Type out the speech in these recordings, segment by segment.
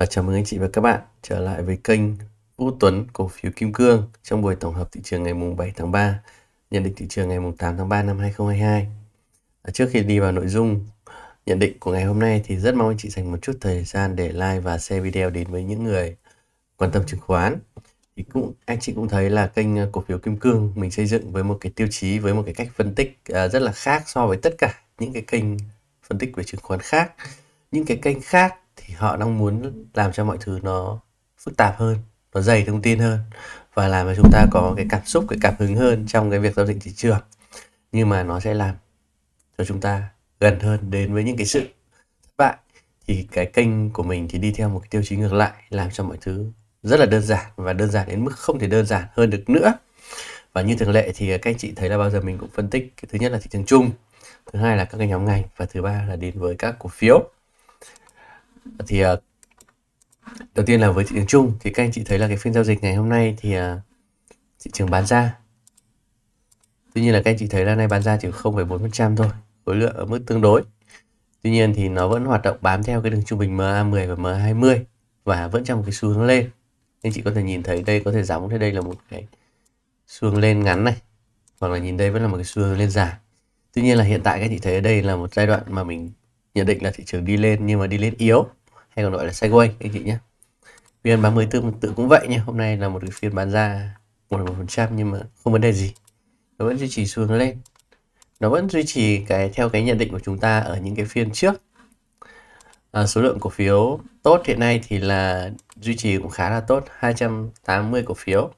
Và chào mừng anh chị và các bạn trở lại với kênh Vũ Tuấn cổ phiếu Kim Cương trong buổi tổng hợp thị trường ngày mùng 7 tháng 3, nhận định thị trường ngày mùng 8 tháng 3 năm 2022. À, trước khi đi vào nội dung nhận định của ngày hôm nay thì rất mong anh chị dành một chút thời gian để like và share video đến với những người quan tâm chứng khoán. Thì cũng anh chị cũng thấy là kênh ờ, cổ phiếu Kim Cương mình xây dựng với một cái tiêu chí với một cái cách phân tích ờ, rất là khác so với tất cả những cái kênh phân tích về chứng khoán khác. Những cái kênh khác họ đang muốn làm cho mọi thứ nó phức tạp hơn nó dày thông tin hơn và làm cho chúng ta có cái cảm xúc cái cảm hứng hơn trong cái việc giao dịch thị trường nhưng mà nó sẽ làm cho chúng ta gần hơn đến với những cái sự thất bại thì cái kênh của mình thì đi theo một cái tiêu chí ngược lại làm cho mọi thứ rất là đơn giản và đơn giản đến mức không thể đơn giản hơn được nữa và như thường lệ thì các anh chị thấy là bao giờ mình cũng phân tích cái thứ nhất là thị trường chung thứ hai là các cái nhóm ngành và thứ ba là đến với các cổ phiếu thì uh, đầu tiên là với thị trường chung thì các anh chị thấy là cái phiên giao dịch ngày hôm nay thì uh, thị trường bán ra tuy nhiên là các anh chị thấy là nay bán ra chỉ 0,4% thôi khối lượng ở mức tương đối tuy nhiên thì nó vẫn hoạt động bám theo cái đường trung bình MA10 và MA20 và vẫn trong một cái xu hướng lên nên chị có thể nhìn thấy đây có thể giống thế đây là một cái xu hướng lên ngắn này hoặc là nhìn đây vẫn là một cái xu hướng lên dài tuy nhiên là hiện tại các chị thấy ở đây là một giai đoạn mà mình nhận định là thị trường đi lên nhưng mà đi lên yếu hay còn gọi là sideways anh chị nhé vn 30 tương tự cũng vậy nhé hôm nay là một cái phiên bán ra một một phần trăm nhưng mà không vấn đề gì nó vẫn duy trì xu hướng lên nó vẫn duy trì cái theo cái nhận định của chúng ta ở những cái phiên trước à, số lượng cổ phiếu tốt hiện nay thì là duy trì cũng khá là tốt 280 cổ phiếu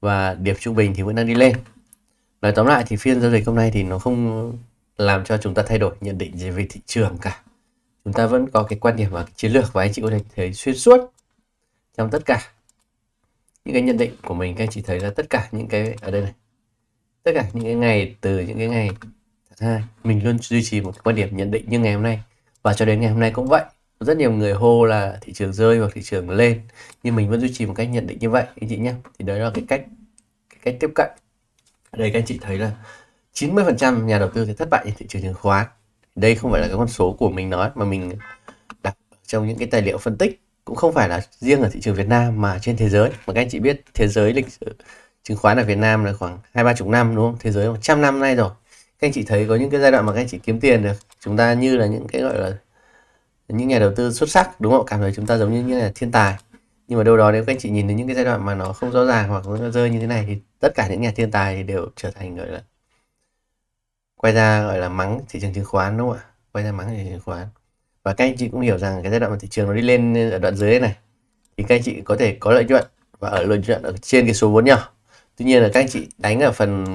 và điểm trung bình thì vẫn đang đi lên nói tóm lại thì phiên giao dịch hôm nay thì nó không làm cho chúng ta thay đổi nhận định gì về thị trường cả chúng ta vẫn có cái quan điểm và chiến lược và anh chị có thể thấy xuyên suốt trong tất cả những cái nhận định của mình các anh chị thấy là tất cả những cái ở đây này tất cả những cái ngày từ những cái ngày hai mình luôn duy trì một quan điểm nhận định như ngày hôm nay và cho đến ngày hôm nay cũng vậy rất nhiều người hô là thị trường rơi hoặc thị trường lên nhưng mình vẫn duy trì một cách nhận định như vậy anh chị nhé thì đấy là cái cách cái cách tiếp cận ở đây các anh chị thấy là 90% nhà đầu tư sẽ thất bại trên thị trường chứng khoán đây không phải là cái con số của mình nói mà mình đặt trong những cái tài liệu phân tích cũng không phải là riêng ở thị trường Việt Nam mà trên thế giới mà các anh chị biết thế giới lịch sử chứng khoán ở Việt Nam là khoảng hai ba chục năm đúng không thế giới một trăm năm nay rồi các anh chị thấy có những cái giai đoạn mà các anh chị kiếm tiền được chúng ta như là những cái gọi là những nhà đầu tư xuất sắc đúng không cảm thấy chúng ta giống như những là thiên tài nhưng mà đâu đó nếu các anh chị nhìn đến những cái giai đoạn mà nó không rõ ràng hoặc nó rơi như thế này thì tất cả những nhà thiên tài thì đều trở thành gọi là quay ra gọi là mắng thị trường chứng khoán đúng không ạ quay ra mắng thị trường chứng khoán và các anh chị cũng hiểu rằng cái giai đoạn mà thị trường nó đi lên ở đoạn dưới này thì các anh chị có thể có lợi nhuận và ở lợi nhuận ở trên cái số vốn nhỏ tuy nhiên là các anh chị đánh ở phần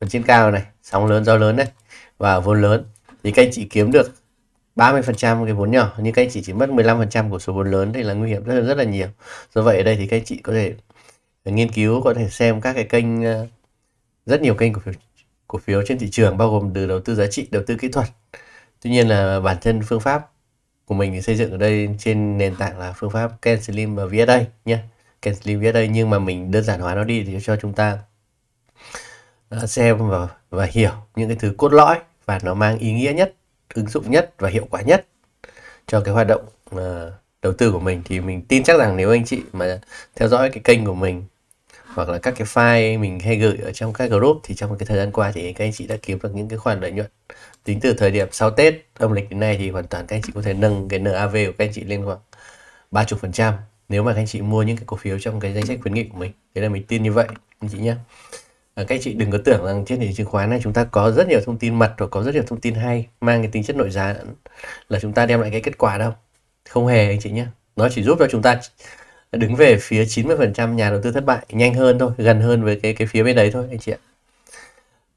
phần trên cao này sóng lớn gió lớn này và vốn lớn thì các anh chị kiếm được 30% cái vốn nhỏ nhưng các anh chị chỉ mất 15% của số vốn lớn thì là nguy hiểm rất là, rất là nhiều do vậy ở đây thì các anh chị có thể nghiên cứu có thể xem các cái kênh ờ, rất nhiều kênh của cổ phiếu trên thị trường bao gồm từ đầu tư giá trị, đầu tư kỹ thuật. Tuy nhiên là bản thân phương pháp của mình xây dựng ở đây trên nền tảng là phương pháp Ken Slim và VSA nhé. Ken Slim VSA nhưng mà mình đơn giản hóa nó đi để cho chúng ta à, xem và, và hiểu những cái thứ cốt lõi và nó mang ý nghĩa nhất, ứng dụng nhất và hiệu quả nhất cho cái hoạt động uh, đầu tư của mình thì mình tin chắc rằng nếu anh chị mà theo dõi cái kênh của mình hoặc là các cái file mình hay gửi ở trong các group thì trong cái thời gian qua thì các anh chị đã kiếm được những cái khoản lợi nhuận tính từ thời điểm sau Tết âm lịch đến nay thì hoàn toàn các anh chị có thể nâng cái NAV của các anh chị lên khoảng 30 phần trăm nếu mà các anh chị mua những cái cổ phiếu trong cái danh sách khuyến nghị của mình thế là mình tin như vậy anh chị nhé à, các anh chị đừng có tưởng rằng trên thị trường chứng khoán này chúng ta có rất nhiều thông tin mật hoặc có rất nhiều thông tin hay mang cái tính chất nội giá là chúng ta đem lại cái kết quả đâu không hề anh chị nhé nó chỉ giúp cho chúng ta đứng về phía 90% nhà đầu tư thất bại nhanh hơn thôi gần hơn với cái cái phía bên đấy thôi anh chị ạ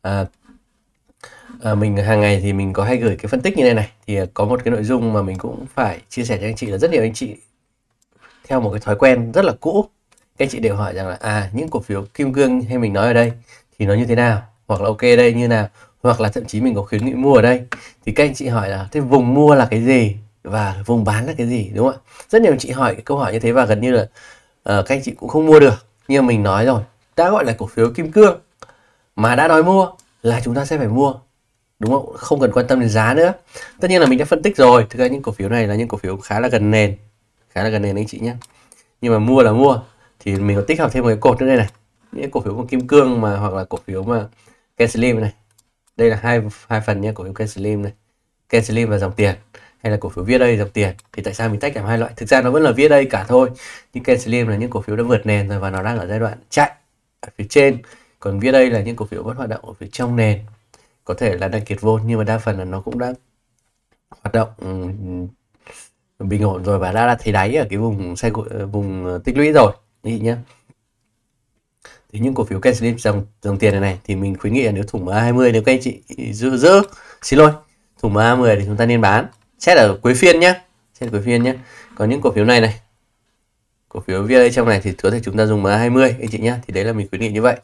à, à, mình hàng ngày thì mình có hay gửi cái phân tích như này này thì à, có một cái nội dung mà mình cũng phải chia sẻ cho anh chị là rất nhiều anh chị theo một cái thói quen rất là cũ các anh chị đều hỏi rằng là à những cổ phiếu kim cương hay mình nói ở đây thì nó như thế nào hoặc là ok đây như nào hoặc là thậm chí mình có khuyến nghị mua ở đây thì các anh chị hỏi là thế vùng mua là cái gì và vùng bán là cái gì đúng không ạ rất nhiều chị hỏi câu hỏi như thế và gần như là uh, các anh chị cũng không mua được như mình nói rồi đã gọi là cổ phiếu kim cương mà đã nói mua là chúng ta sẽ phải mua đúng không không cần quan tâm đến giá nữa tất nhiên là mình đã phân tích rồi thực ra những cổ phiếu này là những cổ phiếu khá là gần nền khá là gần nền anh chị nhé nhưng mà mua là mua thì mình có tích hợp thêm một cái cột nữa đây này những cổ phiếu của kim cương mà hoặc là cổ phiếu mà Ken Slim này đây là hai hai phần nhé cổ phiếu Ken Slim này Ken Slim và dòng tiền hay là cổ phiếu đây dòng tiền thì tại sao mình tách làm hai loại thực ra nó vẫn là đây cả thôi nhưng Ken Slim là những cổ phiếu đã vượt nền rồi và nó đang ở giai đoạn chạy ở phía trên còn đây là những cổ phiếu vẫn hoạt động ở phía trong nền có thể là đang kiệt vốn nhưng mà đa phần là nó cũng đang hoạt động bình ổn rồi và đã là thấy đáy ở cái vùng xe ờ, vùng ờ, tích lũy rồi nhỉ nhé thì những cổ phiếu Ken dòng dòng tiền này này thì mình khuyến nghị là nếu thủng MA20 nếu các anh chị giữ giữ xin lỗi thủng MA10 thì chúng ta nên bán xét ở cuối phiên nhé xét cuối phiên nhé Còn những cổ phiếu này này cổ phiếu VLA trong này thì có thể chúng ta dùng MA20 anh chị nhé thì đấy là mình khuyến nghị như vậy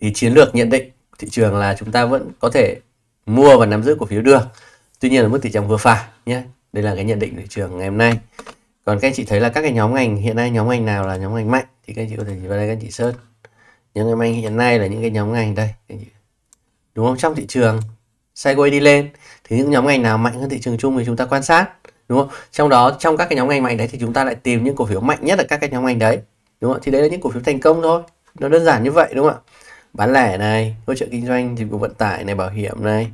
thì chiến lược nhận định thị trường là chúng ta vẫn có thể mua và nắm giữ cổ phiếu được tuy nhiên ở mức tỷ trọng vừa phải nhé đây là cái nhận định thị trường ngày hôm nay còn các anh chị thấy là các cái nhóm ngành hiện nay nhóm ngành nào là nhóm ngành mạnh thì các anh chị có thể vào đây các anh chị search những ngành hiện nay là những cái nhóm ngành đây đúng không trong thị trường sideways đi lên thì những nhóm ngành nào mạnh hơn thị trường chung thì chúng ta quan sát đúng không trong đó trong các cái nhóm ngành mạnh đấy thì chúng ta lại tìm những cổ phiếu mạnh nhất ở các cái nhóm ngành đấy đúng không thì đấy là những cổ phiếu thành công thôi nó đơn giản như vậy đúng không ạ bán lẻ này hỗ trợ kinh doanh dịch vụ vận tải này bảo hiểm này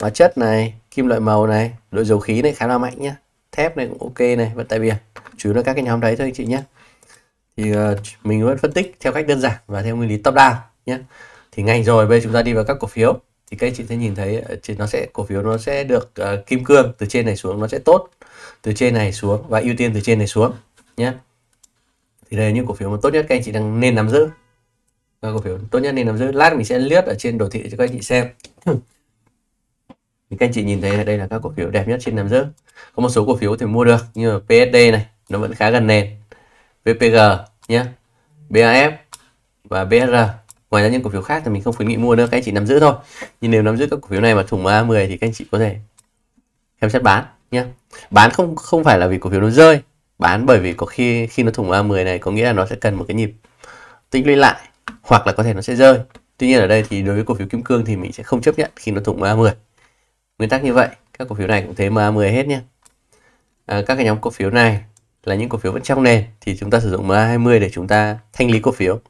hóa chất này kim loại màu này loại dầu khí này khá là mạnh nhá thép này cũng ok này vận tải biển chủ yếu là các cái nhóm đấy thôi anh chị nhé thì uh, mình vẫn phân tích theo cách đơn giản và theo nguyên lý top down nhé thì ngành rồi bây giờ chúng ta đi vào các cổ phiếu thì các anh chị sẽ nhìn thấy ờ, nó sẽ cổ phiếu nó sẽ được uh, kim cương từ trên này xuống nó sẽ tốt từ trên này xuống và ưu tiên từ trên này xuống nhé thì đây là những cổ phiếu mà tốt nhất các anh chị đang nên nắm giữ và cổ phiếu tốt nhất nên nắm giữ lát mình sẽ liếc ở trên đồ thị cho các anh chị xem thì các anh chị nhìn thấy là đây là các cổ phiếu đẹp nhất trên nắm giữ có một số cổ phiếu thì mua được như là PSD này nó vẫn khá gần nền VPG nhé BAF và BR ngoài ra những cổ phiếu khác thì mình không khuyến nghị mua nữa các anh chị nắm giữ thôi nhưng nếu nắm giữ các cổ phiếu này mà thủng A10 thì các anh chị có thể xem xét bán nhé bán không không phải là vì cổ phiếu nó rơi bán bởi vì có khi khi nó thủng A10 này có nghĩa là nó sẽ cần một cái nhịp tích lũy lại hoặc là có thể nó sẽ rơi tuy nhiên ở đây thì đối với cổ phiếu kim cương thì mình sẽ không chấp nhận khi nó thủng A10 nguyên tắc như vậy các cổ phiếu này cũng thế MA10 hết nhé à, các cái nhóm cổ phiếu này là những cổ phiếu vẫn trong nền thì chúng ta sử dụng MA20 để chúng ta thanh lý cổ phiếu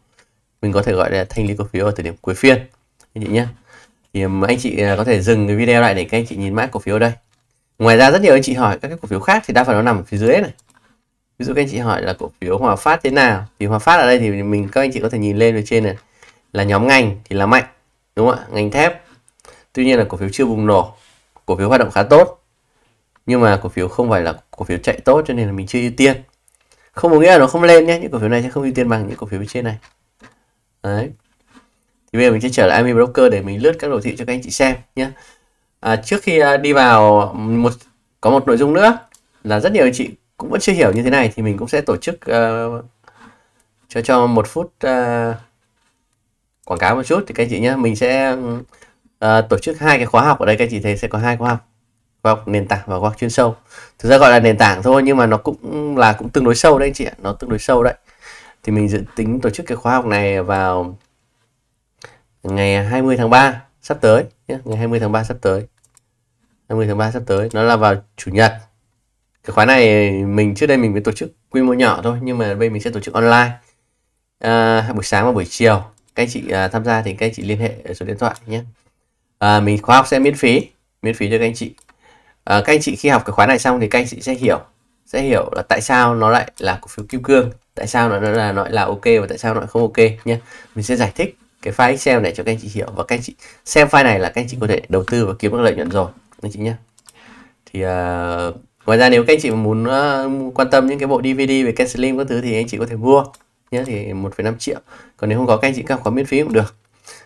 mình có thể gọi là thanh lý cổ phiếu ở thời điểm cuối phiên anh chị nhé thì um, anh chị à, có thể dừng cái video lại để các anh chị nhìn mã cổ phiếu đây ngoài ra rất nhiều anh chị hỏi các cái cổ phiếu khác thì đa phần nó nằm ở phía dưới này ví dụ các anh chị hỏi là cổ phiếu Hòa Phát thế nào thì Hòa Phát ở đây thì mình các anh chị có thể nhìn lên ở trên này là nhóm ngành thì là mạnh đúng không ạ ngành thép tuy nhiên là cổ phiếu chưa bùng nổ cổ phiếu hoạt động khá tốt nhưng mà cổ phiếu không phải là cổ phiếu chạy tốt cho nên là mình chưa ưu tiên không có nghĩa là nó không lên nhé những cổ phiếu này sẽ không ưu tiên bằng những cổ phiếu trên này đấy thì bây giờ mình sẽ trở lại Army Broker để mình lướt các đồ thị cho các anh chị xem nhé à, trước khi à, đi vào một có một nội dung nữa là rất nhiều anh chị cũng vẫn chưa hiểu như thế này thì mình cũng sẽ tổ chức uh, cho cho một phút uh, quảng cáo một chút thì các anh chị nhé mình sẽ uh, tổ chức hai cái khóa học ở đây các anh chị thấy sẽ có hai khóa học khóa học nền tảng và khóa học chuyên sâu thực ra gọi là nền tảng thôi nhưng mà nó cũng là cũng tương đối sâu đấy anh chị ạ nó tương đối sâu đấy thì mình dự tính tổ chức cái khóa học này vào ngày 20 tháng 3 sắp tới nhé. ngày 20 tháng 3 sắp tới 20 tháng 3 sắp tới nó là vào chủ nhật cái khóa này mình trước đây mình mới tổ chức quy mô nhỏ thôi nhưng mà bây mình sẽ tổ chức online à, buổi sáng và buổi chiều các anh chị à, tham gia thì các anh chị liên hệ số điện thoại nhé à, mình khóa học sẽ miễn phí miễn phí cho các anh chị à, các anh chị khi học cái khóa này xong thì các anh chị sẽ hiểu sẽ hiểu là tại sao nó lại là cổ phiếu kim cương tại sao nó là nó là ok và tại sao nó lại không ok nhé mình sẽ giải thích cái file excel này cho các anh chị hiểu và các anh chị xem file này là các anh chị có thể đầu tư và kiếm được lợi nhuận rồi anh chị nhé thì uh, ngoài ra nếu các anh chị muốn uh, quan tâm những cái bộ dvd về canceling các thứ thì anh chị có thể mua nhé thì 1,5 triệu còn nếu không có các anh chị các khóa miễn phí cũng được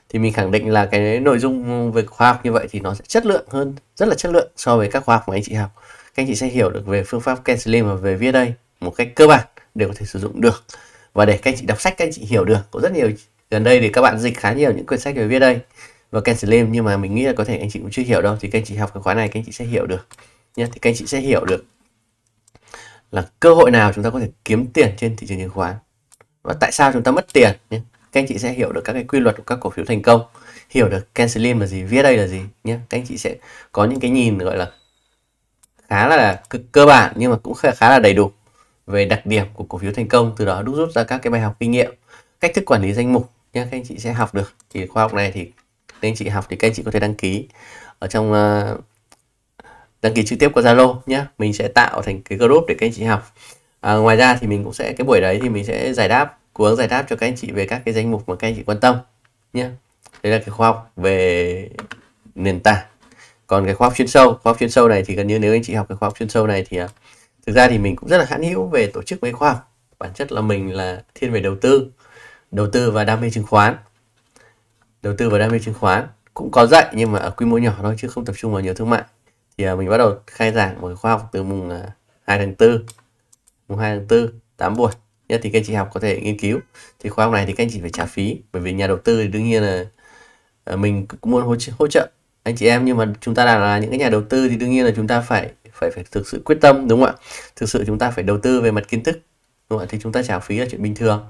thì mình khẳng định là cái nội dung về khoa học như vậy thì nó sẽ chất lượng hơn rất là chất lượng so với các khóa học mà anh chị học các anh chị sẽ hiểu được về phương pháp canceling và về viết đây một cách cơ bản để có thể sử dụng được và để các anh chị đọc sách các anh chị hiểu được có rất nhiều gần đây thì các bạn dịch khá nhiều những quyển sách về viết đây và canceling nhưng mà mình nghĩ là có thể anh chị cũng chưa hiểu đâu thì các anh chị học cái khóa này các anh chị sẽ hiểu được nhé thì các anh chị sẽ hiểu được là cơ hội nào chúng ta có thể kiếm tiền trên thị trường chứng khoán và tại sao chúng ta mất tiền nhé các anh chị sẽ hiểu được các cái quy luật của các cổ phiếu thành công hiểu được canceling là gì viết đây là gì nhé các anh chị sẽ có những cái nhìn gọi là khá là cơ bản nhưng mà cũng khá là đầy đủ về đặc điểm của cổ phiếu thành công từ đó đúc rút ra các cái bài học kinh nghiệm cách thức quản lý danh mục nhé các anh chị sẽ học được thì khóa học này thì nên chị học thì các anh chị có thể đăng ký ở trong ờ, đăng ký trực tiếp qua Zalo nhé mình sẽ tạo thành cái group để các anh chị học à, ngoài ra thì mình cũng sẽ cái buổi đấy thì mình sẽ giải đáp cố gắng giải đáp cho các anh chị về các cái danh mục mà các anh chị quan tâm nhé đây là cái khóa học về nền tảng còn cái khoa học chuyên sâu khoa học chuyên sâu này thì gần như nếu anh chị học cái khoa học chuyên sâu này thì à, thực ra thì mình cũng rất là hãn hữu về tổ chức mấy khoa học bản chất là mình là thiên về đầu tư đầu tư và đam mê chứng khoán đầu tư và đam mê chứng khoán cũng có dạy nhưng mà ở quy mô nhỏ thôi chứ không tập trung vào nhiều thương mại thì à, mình bắt đầu khai giảng một khóa học từ mùng uh, à, 2 tháng 4 mùng 2 tháng 4 8 buổi nhé thì các anh chị học có thể nghiên cứu thì khóa học này thì các anh chị phải trả phí bởi vì nhà đầu tư thì đương nhiên là mình cũng muốn hỗ trợ, hỗ trợ anh chị em nhưng mà chúng ta là những cái nhà đầu tư thì đương nhiên là chúng ta phải phải phải thực sự quyết tâm đúng không ạ thực sự chúng ta phải đầu tư về mặt kiến thức đúng không ạ thì chúng ta trả phí là chuyện bình thường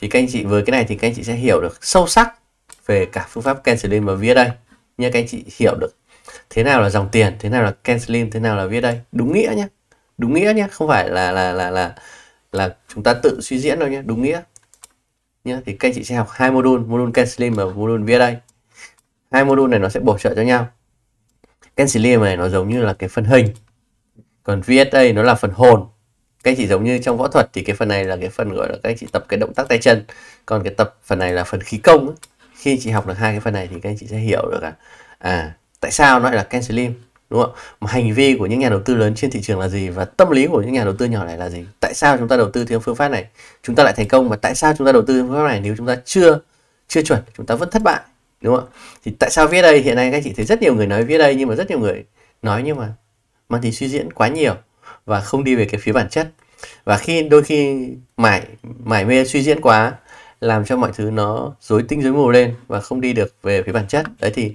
thì các anh chị với cái này thì các anh chị sẽ hiểu được sâu sắc về cả phương pháp canceling và vía đây nhé các anh chị hiểu được thế nào là dòng tiền thế nào là canceling thế nào là vía đây đúng nghĩa nhé đúng nghĩa nhé không phải là là là là là chúng ta tự suy diễn đâu nhé đúng nghĩa nhé thì các anh chị sẽ học hai module module canceling và module vía đây hai module này nó sẽ bổ trợ cho nhau Cancelia này nó giống như là cái phần hình còn VSA nó là phần hồn các anh chị giống như trong võ thuật thì cái phần này là cái phần gọi là các anh chị tập cái động tác tay chân còn cái tập phần này là phần khí công ấy. khi chị học được hai cái phần này thì các anh chị sẽ hiểu được à, à tại sao nó lại là canceling đúng không mà hành vi của những nhà đầu tư lớn trên thị trường là gì và tâm lý của những nhà đầu tư nhỏ này là gì tại sao chúng ta đầu tư theo phương pháp này chúng ta lại thành công và tại sao chúng ta đầu tư theo phương pháp này nếu chúng ta chưa chưa chuẩn chúng ta vẫn thất bại đúng không thì tại sao viết đây hiện nay các chị thấy rất nhiều người nói viết đây nhưng mà rất nhiều người nói nhưng mà mang tính suy diễn quá nhiều và không đi về cái phía bản chất và khi đôi khi mải mải mê suy diễn quá làm cho mọi thứ nó rối tinh rối mù lên và không đi được về phía bản chất đấy thì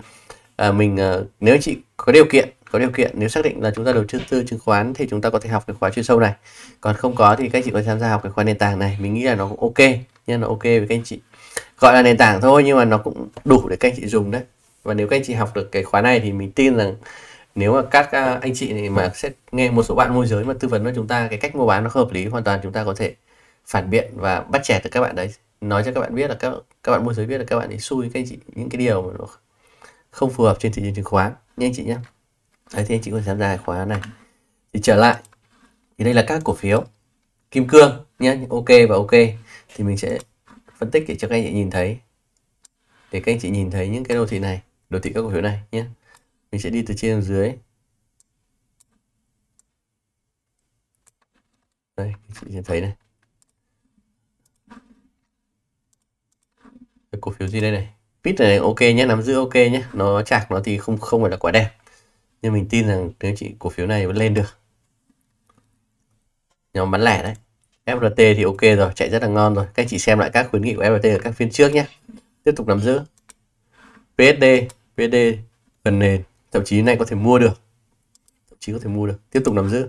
à, mình à, nếu chị có điều kiện có điều kiện nếu xác định là chúng ta đầu tư chứng khoán thì chúng ta có thể học cái khóa chuyên sâu này còn không có thì các chị có tham gia học cái khóa nền tảng này mình nghĩ là nó cũng ok nha nó ok với các anh chị gọi là nền tảng thôi nhưng mà nó cũng đủ để các anh chị dùng đấy và nếu các anh chị học được cái khóa này thì mình tin rằng nếu mà các à, anh chị này mà sẽ nghe một số bạn môi giới mà tư vấn cho chúng ta cái cách mua bán nó không hợp lý hoàn toàn chúng ta có thể phản biện và bắt trẻ từ các bạn đấy nói cho các bạn biết là các các bạn môi giới biết là các bạn ấy xui các anh chị những cái điều mà nó không phù hợp trên thị trường chứng khoán nha anh chị nhé đấy thì anh chị có thể tham gia cái khóa này thì trở lại thì đây là các cổ phiếu kim cương nhé ok và ok thì mình sẽ phân tích để cho các anh chị nhìn thấy để các anh chị nhìn thấy những cái đồ thị này đồ thị các cổ phiếu này nhé mình sẽ đi từ trên xuống dưới đây chị sẽ thấy này cái cổ phiếu gì đây này pit này ok nhé nắm giữ ok nhé nó chạc nó thì không không phải là quá đẹp nhưng mình tin rằng nếu chị cổ phiếu này vẫn lên được nhóm bán lẻ đấy FRT thì ok rồi chạy rất là ngon rồi các anh chị xem lại các khuyến nghị của FRT ở các phiên trước nhé tiếp tục nắm giữ PSD PSD gần nền thậm chí này có thể mua được thậm chí có thể mua được tiếp tục nắm giữ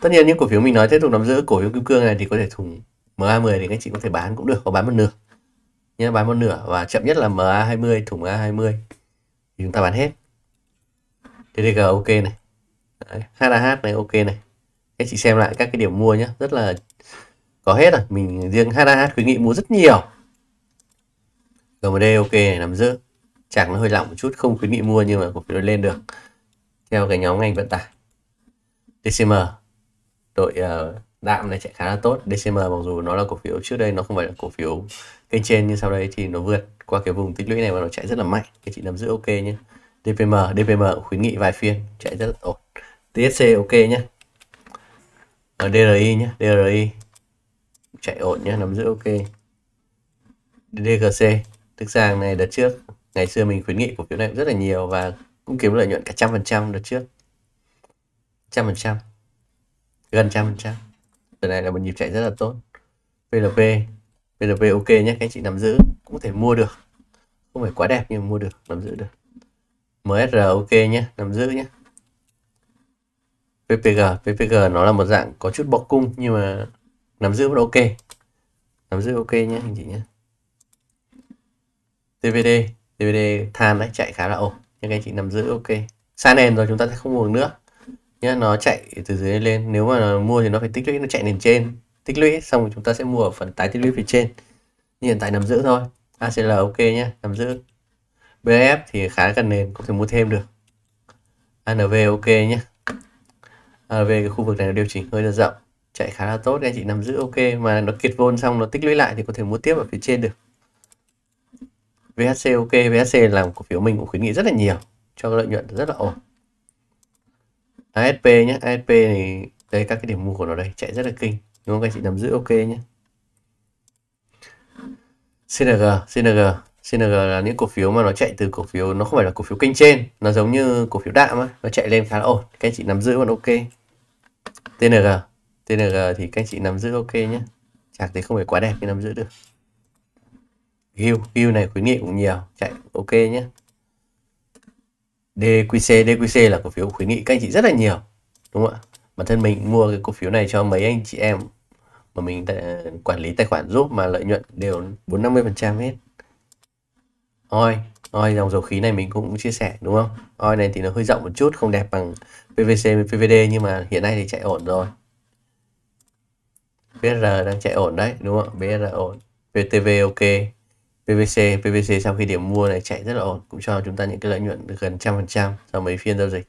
tất nhiên những cổ phiếu mình nói tiếp tục nắm giữ cổ phiếu kim cương này thì có thể thủng MA10 thì các anh chị có thể bán cũng được có bán một nửa nhé bán một nửa và chậm nhất là MA20 thủng MA20 thì chúng ta bán hết TDG ok này Đấy, HAH này ok này các chị xem lại các cái điểm mua nhé rất là có hết rồi mình riêng HAH khuyến nghị mua rất nhiều GMD ok này nằm giữ chẳng nó hơi lỏng một chút không khuyến nghị mua nhưng mà cổ phiếu lên được theo cái nhóm ngành vận tải DCM đội uh, đạm này chạy khá là tốt DCM mặc dù nó là cổ phiếu trước đây nó không phải là cổ phiếu kênh trên nhưng sau đây thì nó vượt qua cái vùng tích lũy này và nó chạy rất là mạnh cái chị nằm giữ ok nhé DPM DPM khuyến nghị vài phiên chạy rất là ổn TSC ok nhé ở ờ, DRI nhé DRI chạy ổn nhé nắm giữ ok DGC tức ra này đợt trước ngày xưa mình khuyến nghị cổ phiếu này rất là nhiều và cũng kiếm lợi nhuận cả trăm phần trăm đợt trước trăm phần trăm gần trăm phần trăm đợt này là một nhịp chạy rất là tốt PLP PLP ok nhé các anh chị nắm giữ cũng thể mua được không phải quá đẹp nhưng mua được nắm giữ được MSR ok nhé nắm giữ nhé PPG PPG nó là một dạng có chút bỏ cung nhưng mà nắm giữ vẫn ok nắm giữ ok nhé anh chị nhé TVD TVD than đấy chạy khá là ổn nhưng anh chị nắm giữ ok xa nền rồi chúng ta sẽ không mua nữa nhé nó chạy từ dưới lên nếu mà mua thì nó phải tích lũy nó chạy nền trên tích lũy xong rồi chúng ta sẽ mua ở phần tái tích lũy phía trên như hiện tại nắm giữ thôi ACL ok nhé nắm giữ BF thì khá gần nền có thể mua thêm được ANV ok nhé À, về cái khu vực này nó điều chỉnh hơi là rộng chạy khá là tốt anh chị nắm giữ ok mà nó kiệt vôn xong nó tích lũy lại thì có thể mua tiếp ở phía trên được VHC ok VHC làm cổ phiếu mình cũng khuyến nghị rất là nhiều cho lợi nhuận rất là ổn ASP nhé ASP thì đây các cái điểm mua của nó đây chạy rất là kinh đúng không anh chị nắm giữ ok nhé CNG CNG CNG là những cổ phiếu mà nó chạy từ cổ phiếu nó không phải là cổ phiếu kênh trên nó giống như cổ phiếu đạm á nó chạy lên khá là ổn các anh chị nắm giữ vẫn ok TNG TNG thì các anh chị nắm giữ ok nhé Chạc thì không phải quá đẹp nhưng nắm giữ được Gil Gil này khuyến nghị cũng nhiều Chạy ok nhé DQC DQC là cổ phiếu khuyến nghị các anh chị rất là nhiều Đúng không ạ Bản thân mình mua cái cổ phiếu này cho mấy anh chị em Mà mình quản lý tài khoản giúp mà lợi nhuận đều 4-50% hết Oi Oi dòng dầu khí này mình cũng chia sẻ đúng không Oi này thì nó hơi rộng một chút không đẹp bằng PVC với PVD nhưng mà hiện nay thì chạy ổn rồi BR đang chạy ổn đấy đúng không BR ổn PTV ok PVC PVC sau khi điểm mua này chạy rất là ổn cũng cho chúng ta những cái lợi nhuận được gần trăm phần trăm sau mấy phiên giao dịch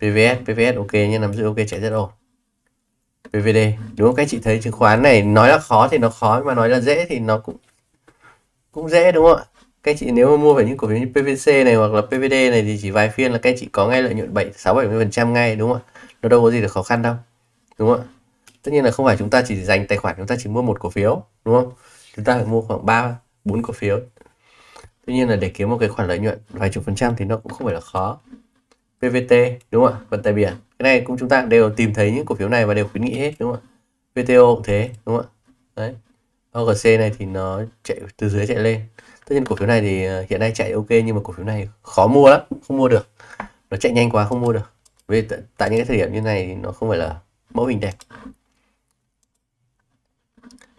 PVS PVS ok nhưng nắm giữ ok chạy rất ổn PVD đúng không các chị thấy chứng khoán này nói là khó thì nó khó mà nói là dễ thì nó cũng cũng dễ đúng không ạ các chị nếu mà mua phải những cổ phiếu như PVC này hoặc là PVD này thì chỉ vài phiên là các chị có ngay lợi nhuận 7 6 70 phần trăm ngay đúng không ạ nó đâu có gì là khó khăn đâu đúng không ạ tất nhiên là không phải chúng ta chỉ dành tài khoản chúng ta chỉ mua một cổ phiếu đúng không chúng ta phải mua khoảng 3 4 cổ phiếu tuy nhiên là để kiếm một cái khoản lợi nhuận vài chục phần trăm thì nó cũng không phải là khó PVT đúng không ạ vận tải biển cái này cũng chúng ta đều tìm thấy những cổ phiếu này và đều khuyến nghị hết đúng không ạ VTO cũng thế đúng không ạ đấy OGC này thì nó chạy từ dưới chạy lên tất nhiên cổ phiếu này thì ờ, hiện nay chạy ok nhưng mà cổ phiếu này khó mua lắm không mua được nó chạy nhanh quá không mua được vì tại những cái thời điểm như này thì nó không phải là mẫu hình đẹp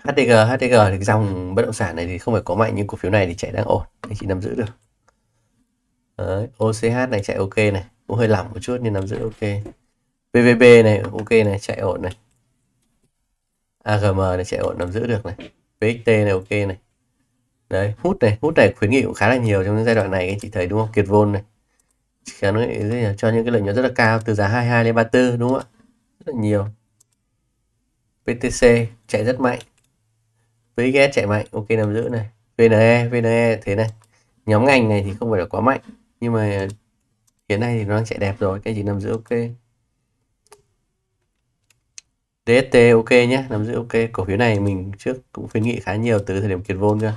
HTG HTG thì dòng bất động sản này thì không phải có mạnh nhưng cổ phiếu này thì chạy đang ổn anh chị nắm giữ được Đấy, OCH này chạy ok này cũng hơi lỏng một chút nhưng nắm giữ ok PVB này ok này chạy ổn này AGM này chạy ổn nắm giữ được này PXT này ok này đấy hút này hút này khuyến nghị cũng khá là nhiều trong những giai đoạn này anh chị thấy đúng không kiệt vôn này khá nói cho những cái lợi nhuận rất là cao từ giá 22 lên 34 đúng không ạ rất là nhiều PTC chạy rất mạnh VGS chạy mạnh ok nằm giữ này VNE VNE thế này nhóm ngành này thì không phải là quá mạnh nhưng mà hiện nay thì nó đang chạy đẹp rồi cái gì nằm giữ ok DST ok nhé nằm giữ ok cổ phiếu này mình trước cũng khuyến nghị khá nhiều từ thời điểm kiệt vôn cơ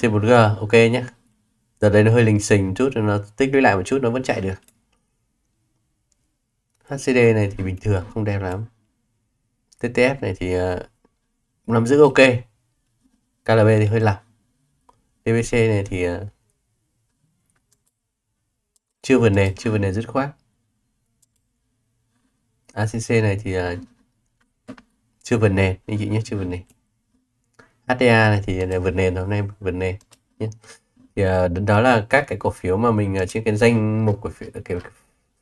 C4G ok nhé Giờ đây nó hơi lình xình chút Nó tích lũy lại một chút nó vẫn chạy được HCD này thì bình thường không đẹp lắm TTF này thì uh, nắm giữ ok KLB thì hơi lỏng DBC này thì uh, chưa vượt nền chưa vượt nền dứt khoát ACC này thì uh, chưa vượt nền anh chị nhé chưa vượt nền HTA này thì vượt nền hôm nay vượt nền nhé thì ờ, đó là các cái cổ phiếu mà mình ờ, trên cái danh mục của cái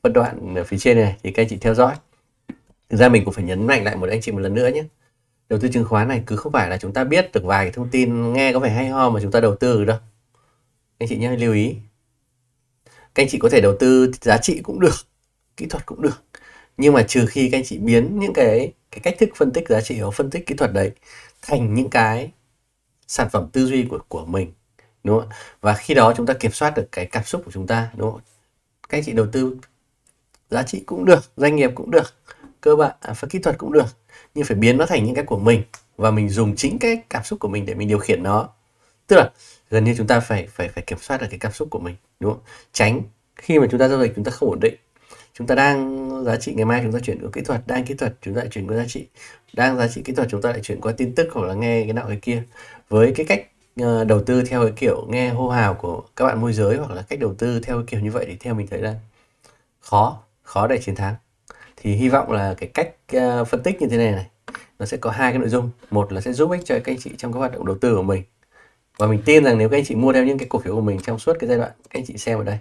phân đoạn phía trên này thì các anh chị theo dõi thực ra mình cũng phải nhấn mạnh lại một anh chị một lần nữa nhé đầu tư chứng khoán này cứ không phải là chúng ta biết được vài cái thông tin nghe có vẻ hay ho mà chúng ta đầu tư đâu anh chị nhé lưu ý các anh chị có thể đầu tư giá trị cũng được kỹ thuật cũng được nhưng mà trừ khi các anh chị biến những cái cái cách thức phân tích giá trị hoặc phân tích kỹ thuật đấy thành những cái sản phẩm tư duy của của mình đúng không và khi đó chúng ta kiểm soát được cái cảm xúc của chúng ta đúng không các anh chị đầu tư giá trị cũng được doanh nghiệp cũng được cơ bản à, và kỹ thuật cũng được nhưng phải biến nó thành những cái của mình và mình dùng chính cái cảm xúc của mình để mình điều khiển nó tức là gần như chúng ta phải phải phải kiểm soát được cái cảm xúc của mình đúng không tránh khi mà chúng ta giao dịch chúng ta không ổn định chúng ta đang giá trị ngày mai chúng ta chuyển qua kỹ thuật đang kỹ thuật chúng ta lại chuyển qua giá trị đang giá trị kỹ thuật chúng ta lại chuyển qua tin tức hoặc là nghe cái nào cái kia với cái cách ờ, đầu tư theo cái kiểu nghe hô hào của các bạn môi giới hoặc là cách đầu tư theo cái kiểu như vậy thì theo mình thấy là khó khó để chiến thắng thì hy vọng là cái cách ờ, phân tích như thế này này nó sẽ có hai cái nội dung một là sẽ giúp ích cho các anh chị trong các hoạt động đầu tư của mình và mình tin rằng nếu các anh chị mua theo những cái cổ phiếu của mình trong suốt cái giai đoạn các anh chị xem ở đây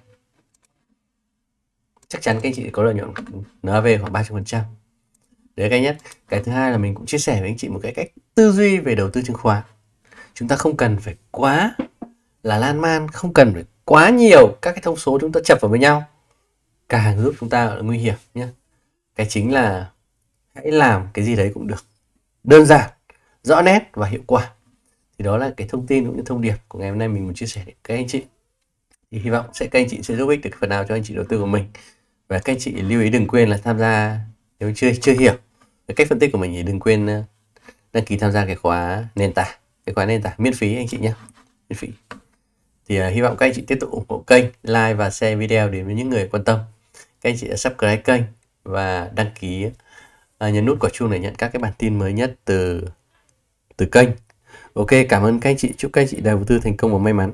chắc chắn các anh chị có lợi nhuận NAV khoảng 300%. Đấy cái nhất. Cái thứ hai là mình cũng chia sẻ với anh chị một cái cách tư duy về đầu tư chứng khoán. Chúng ta không cần phải quá là lan man, không cần phải quá nhiều các cái thông số chúng ta chập vào với nhau. Càng giúp chúng ta nguy hiểm nhé. Cái chính là hãy làm cái gì đấy cũng được. Đơn giản, rõ nét và hiệu quả. Thì đó là cái thông tin cũng như thông điệp của ngày hôm nay mình muốn chia sẻ với các anh chị. Thì hy vọng sẽ các anh chị sẽ giúp ích được phần nào cho anh chị đầu tư của mình và các anh chị lưu ý đừng quên là tham gia nếu chưa chưa hiểu cái cách phân tích của mình thì đừng quên ờ, đăng ký tham gia cái khóa nền tảng cái khóa nền tảng miễn phí anh chị nhé miễn phí thì uh, hy vọng các anh chị tiếp tục ủng hộ kênh like và share video đến với những người quan tâm các anh chị đã subscribe kênh và đăng ký uh, nhấn nút quả chuông để nhận các cái bản tin mới nhất từ từ kênh ok cảm ơn các anh chị chúc các anh chị đầu tư thành công và may mắn